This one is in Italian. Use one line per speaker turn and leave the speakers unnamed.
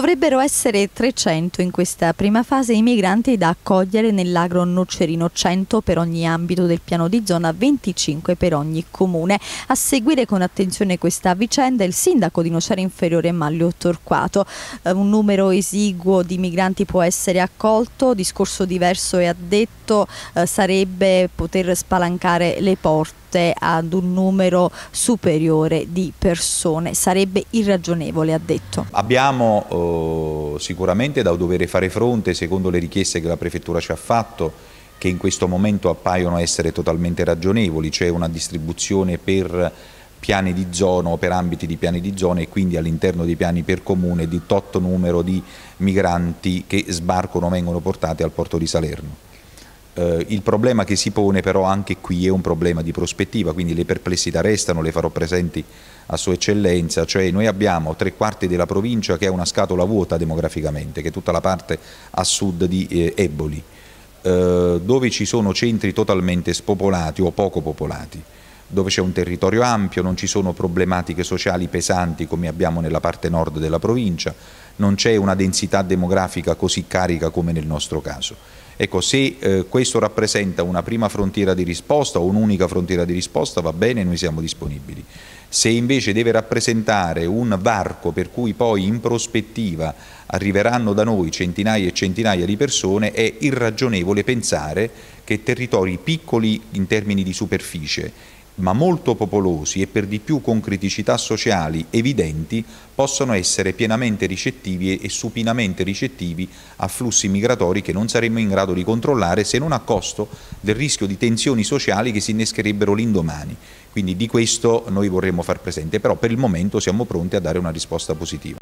Dovrebbero essere 300 in questa prima fase i migranti da accogliere nell'agro nocerino 100 per ogni ambito del piano di zona, 25 per ogni comune. A seguire con attenzione questa vicenda il sindaco di Nocera Inferiore Maglio Torquato. Eh, un numero esiguo di migranti può essere accolto, discorso diverso e addetto eh, sarebbe poter spalancare le porte ad un numero superiore di persone sarebbe irragionevole ha detto
abbiamo eh stato sicuramente da dover fare fronte secondo le richieste che la Prefettura ci ha fatto che in questo momento appaiono essere totalmente ragionevoli, cioè una distribuzione per piani di zona o per ambiti di piani di zona e quindi all'interno dei piani per comune di tot numero di migranti che sbarcano o vengono portati al porto di Salerno. Eh, il problema che si pone però anche qui è un problema di prospettiva, quindi le perplessità restano, le farò presenti a Sua Eccellenza, cioè noi abbiamo tre quarti della provincia che è una scatola vuota demograficamente, che è tutta la parte a sud di eh, Eboli, eh, dove ci sono centri totalmente spopolati o poco popolati dove c'è un territorio ampio, non ci sono problematiche sociali pesanti come abbiamo nella parte nord della provincia, non c'è una densità demografica così carica come nel nostro caso. Ecco, se eh, questo rappresenta una prima frontiera di risposta o un'unica frontiera di risposta va bene, noi siamo disponibili. Se invece deve rappresentare un varco per cui poi in prospettiva arriveranno da noi centinaia e centinaia di persone, è irragionevole pensare che territori piccoli in termini di superficie ma molto popolosi e per di più con criticità sociali evidenti, possono essere pienamente ricettivi e supinamente ricettivi a flussi migratori che non saremmo in grado di controllare se non a costo del rischio di tensioni sociali che si innescherebbero l'indomani. Quindi di questo noi vorremmo far presente, però per il momento siamo pronti a dare una risposta positiva.